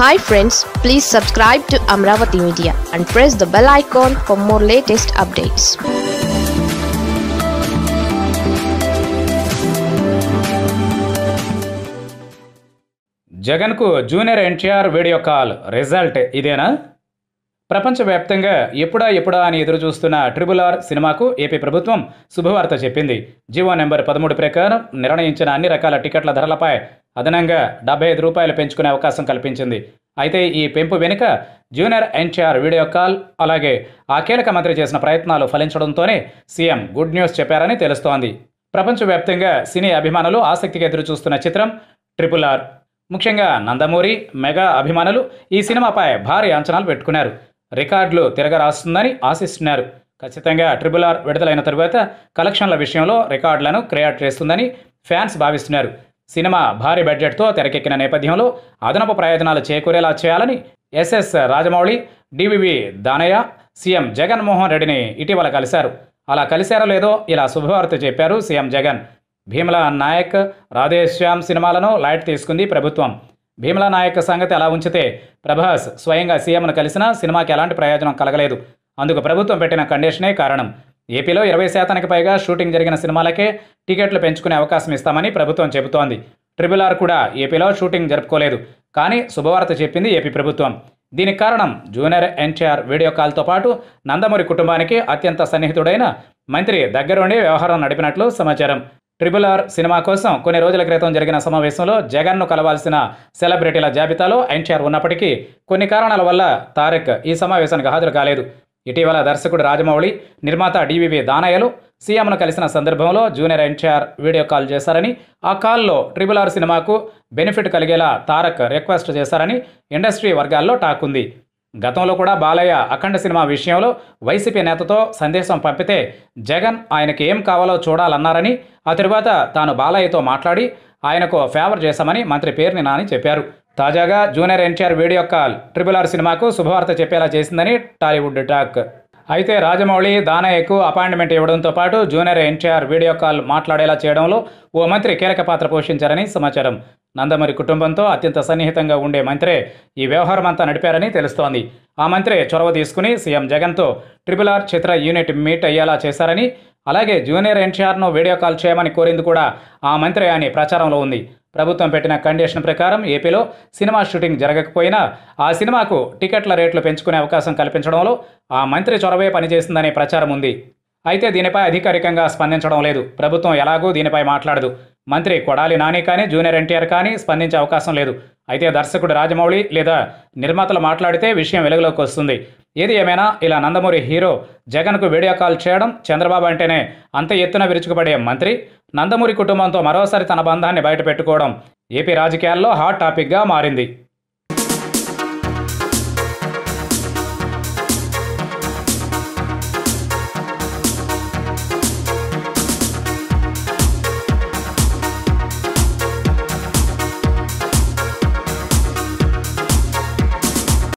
hi friends please subscribe to Amaravati media and press the bell icon for more latest updates జగన్కు junior NTR video call result ఇదేనా ప్రపంచవ్యాప్తంగా ఎప్పుడా ఎప్పుడా అని ఎదురు చూస్తున్న ట్రిబుల్ ఆర్ సినిమాకు ఏపీ ప్రభుత్వం శుభవార్త చెప్పింది జీవో నెంబర్ పదమూడు ప్రకారం నిర్ణయించిన అన్ని రకాల టికెట్ల ధరలపై అదనంగా డెబ్బై ఐదు రూపాయలు పెంచుకునే అవకాశం కల్పించింది అయితే ఈ పెంపు వెనుక జూనియర్ ఎన్టీఆర్ వీడియో కాల్ అలాగే ఆ కీలక మంత్రి చేసిన ప్రయత్నాలు ఫలించడంతోనే సీఎం గుడ్ న్యూస్ చెప్పారని తెలుస్తోంది ప్రపంచవ్యాప్తంగా సినీ అభిమానులు ఆసక్తిగా ఎదురుచూస్తున్న చిత్రం ట్రిపుల్ ఆర్ ముఖ్యంగా నందమూరి మెగా అభిమానులు ఈ సినిమాపై భారీ అంచనాలు పెట్టుకున్నారు రికార్డులు తిరగరాస్తుందని ఆశిస్తున్నారు ఖచ్చితంగా ట్రిపుల్ ఆర్ విడుదలైన తరువాత కలెక్షన్ల విషయంలో రికార్డులను క్రియేట్ చేస్తుందని ఫ్యాన్స్ భావిస్తున్నారు సినిమా భారీ బడ్జెట్తో తెరకెక్కిన నేపథ్యంలో అదనపు ప్రయోజనాలు చేకూరేలా చేయాలని S S Rajamouli D V V Danayya CM Jaganmohan రెడ్డిని ఇటీవల కలిశారు అలా కలిశారో లేదో ఇలా శుభవార్త చెప్పారు సీఎం జగన్ భీమలా నాయక్ రాధేశ్యామ్ సినిమాలను లైట్ తీసుకుంది ప్రభుత్వం భీమలా నాయక్ సంగతి అలా ఉంచితే ప్రభాస్ స్వయంగా సీఎంను కలిసినా సినిమాకి ఎలాంటి ప్రయోజనం కలగలేదు అందుకు ప్రభుత్వం పెట్టిన కండిషనే కారణం ఏపీలో ఇరవై శాతానికి పైగా షూటింగ్ జరిగిన సినిమాలకే టికెట్లు పెంచుకునే అవకాశం ఇస్తామని ప్రభుత్వం చెబుతోంది ట్రిబుల్ ఆర్ కూడా ఏపీలో షూటింగ్ జరుపుకోలేదు కానీ శుభవార్త చెప్పింది ఏపీ ప్రభుత్వం దీనికి కారణం జూనియర్ ఎన్టీఆర్ వీడియో కాల్తో పాటు నందమూరి కుటుంబానికి అత్యంత సన్నిహితుడైన మంత్రి దగ్గరుండి వ్యవహారం నడిపినట్లు సమాచారం ట్రిబుల్ ఆర్ సినిమా కోసం కొన్ని రోజుల క్రితం జరిగిన సమావేశంలో జగన్ను కలవాల్సిన సెలబ్రిటీల జాబితాలో ఎన్టీఆర్ ఉన్నప్పటికీ కొన్ని కారణాల వల్ల తారక్ ఈ సమావేశానికి హాజరు కాలేదు ఇటీవల దర్శకుడు రాజమౌళి నిర్మాత డివివి దానయ్యలు సీఎంను కలిసిన సందర్భంలో జూనియర్ ఎన్టీఆర్ వీడియో కాల్ చేశారని ఆ కాల్లో ట్రిపుల్ ఆర్ సినిమాకు బెనిఫిట్ కలిగేలా తారక్ రిక్వెస్ట్ చేశారని ఇండస్ట్రీ వర్గాల్లో టాక్ ఉంది గతంలో కూడా బాలయ్య అఖండ సినిమా విషయంలో వైసీపీ నేతతో సందేశం పంపితే జగన్ ఆయనకి ఏం కావాలో చూడాలన్నారని ఆ తరువాత తాను బాలయ్యతో మాట్లాడి ఆయనకు ఫేవర్ చేశామని మంత్రి పేర్ని నాని చెప్పారు తాజాగా junior NTR video call triple R సినిమాకు శుభవార్త చెప్పేలా చేసిందని టాలీవుడ్ టాక్ అయితే రాజమౌళి దానయ్యకు అపాయింట్మెంట్ ఇవ్వడంతో పాటు జూనియర్ ఎన్టీఆర్ వీడియో కాల్ మాట్లాడేలా చేయడంలో ఓ మంత్రి కీలక పాత్ర పోషించారని సమాచారం నందమూరి కుటుంబంతో అత్యంత సన్నిహితంగా ఉండే మంత్రే ఈ వ్యవహారం అంతా నడిపారని తెలుస్తోంది ఆ మంత్రే చొరవ తీసుకుని సీఎం జగన్తో ట్రిపుల్ ఆర్ చిత్ర యూనిట్ మీట్ అయ్యేలా చేశారని అలాగే జూనియర్ ఎన్టీఆర్ను వీడియో కాల్ చేయమని కోరింది కూడా ఆ మంత్రే అని ప్రచారంలో ఉంది ప్రభుత్వం పెట్టిన కండిషన్ ప్రకారం ఏపీలో సినిమా షూటింగ్ జరగకపోయినా ఆ సినిమాకు టికెట్ల రేట్లు పెంచుకునే అవకాశం కల్పించడంలో ఆ మంత్రి చొరవే పనిచేసిందనే ప్రచారం ఉంది అయితే దీనిపై అధికారికంగా స్పందించడం లేదు ప్రభుత్వం ఎలాగూ దీనిపై మాట్లాడదు మంత్రి కొడాలి నాని కానీ జూనియర్ ఎన్టీఆర్ కానీ స్పందించే అవకాశం లేదు అయితే దర్శకుడు రాజమౌళి లేదా నిర్మాతలు మాట్లాడితే విషయం వెలుగులోకి వస్తుంది ఏది ఏమైనా ఇలా నందమూరి హీరో జగన్కు వీడియో కాల్ చేయడం చంద్రబాబు అంటేనే అంత ఎత్తున విరుచుకుపడే మంత్రి నందమూరి కుటుంబంతో మరోసారి తన బంధాన్ని బయటపెట్టుకోవడం ఏపీ రాజకీయాల్లో హాట్ టాపిక్గా మారింది